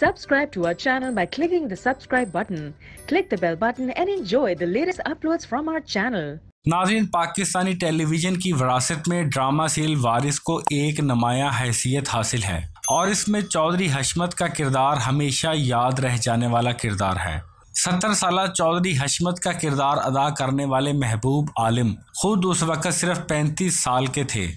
Subscribe to our channel by clicking the subscribe button. Click the bell button and enjoy the latest uploads from our channel. नाजिन Pakistani television की विरासत में drama seal वारिस को एक नमाया हैसियत हासिल है और इसमें चौधरी हशमत का किरदार हमेशा याद रह जाने वाला किरदार है सत्तर साल चौधरी हशमत का किरदार अदा करने वाले महबूब आलिम खुद उस वक़्त सिर्फ पैंतीस साल के थे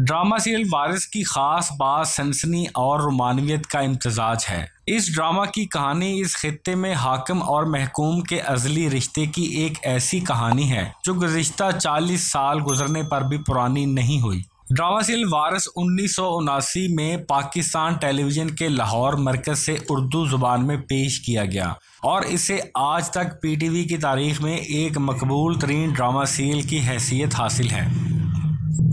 ड्रामा सीरियल वारिस की खास बात सनसनी और रोमानवियत का इम्तजाज है इस ड्रामा की कहानी इस खत्े में हाकम और महकूम के अजली रिश्ते की एक ऐसी कहानी है जो गुज्त 40 साल गुजरने पर भी पुरानी नहीं हुई ड्रामा सील वारस उन्नीस में पाकिस्तान टेलीविज़न के लाहौर मरकज से उर्दू ज़ुबान में पेश किया गया और इसे आज तक पीटीवी की तारीख में एक मकबूल तरीन ड्रामा सील की हैसियत हासिल है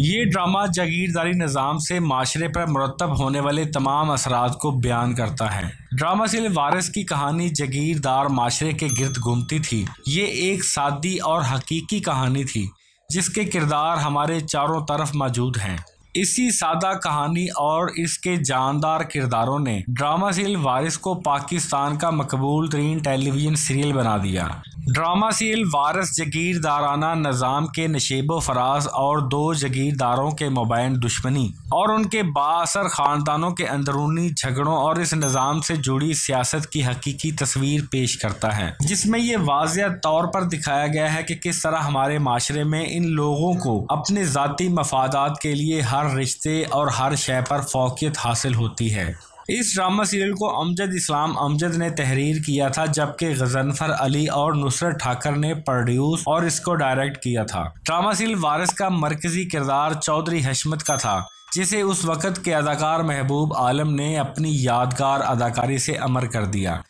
ये ड्रामा जागीरदारी निज़ाम से माशरे पर मरतब होने वाले तमाम असरात को बयान करता है ड्रामा सिल वारिस की कहानी जागीरदार माशरे के गिरद घूमती थी ये एक सादी और हकीकी कहानी थी जिसके किरदार हमारे चारों तरफ मौजूद हैं इसी सादा कहानी और इसके जानदार किरदारों ने ड्रामा सीरियल वारिस को पाकिस्तान का मकबूल तरीन टेलीविज़न सीरियल बना दिया ड्रामा सील वारस जगीरदाराना निज़ाम के नशेब फराज और दो जगीरदारों के मुबैन दुश्मनी और उनके बासर ख़ानदानों के अंदरूनी झगड़ों और इस निज़ाम से जुड़ी सियासत की हकीकी तस्वीर पेश करता है जिसमें ये वाज तौर पर दिखाया गया है कि किस तरह हमारे माशरे में इन लोगों को अपने ज़ाती मफादात के लिए हर रिश्ते और हर शय पर फोकियत हासिल होती है इस ड्रामा सीरियल को अमजद इस्लाम अमजद ने तहरीर किया था जबकि गजनफर अली और नुसरत ठाकर ने प्रोड्यूस और इसको डायरेक्ट किया था ड्रामा सीरियल वारिस का मरकजी किरदार चौधरी हशमत का था जिसे उस वक़्त के अदाकार महबूब आलम ने अपनी यादगार अदाकारी से अमर कर दिया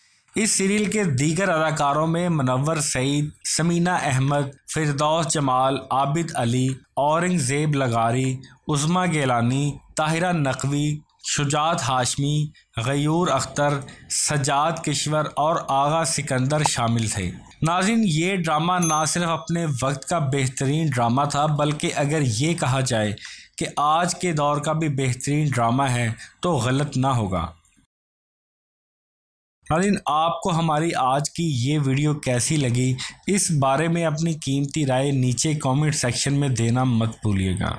इस सीरियल के दीगर अदाकारों में मनवर सईद समीना अहमद फिरदौस जमाल आबिद अली औरंगजेब लगारी उस्मा गेलानी ताहिरा नकवी शुजात हाशमी गयूर अख्तर सजाद किश्वर और आगा सिकंदर शामिल थे नाजिन ये ड्रामा ना सिर्फ अपने वक्त का बेहतरीन ड्रामा था बल्कि अगर ये कहा जाए कि आज के दौर का भी बेहतरीन ड्रामा है तो गलत ना होगा नाजिन आपको हमारी आज की ये वीडियो कैसी लगी इस बारे में अपनी कीमती राय नीचे कमेंट सेक्शन में देना मत भूलिएगा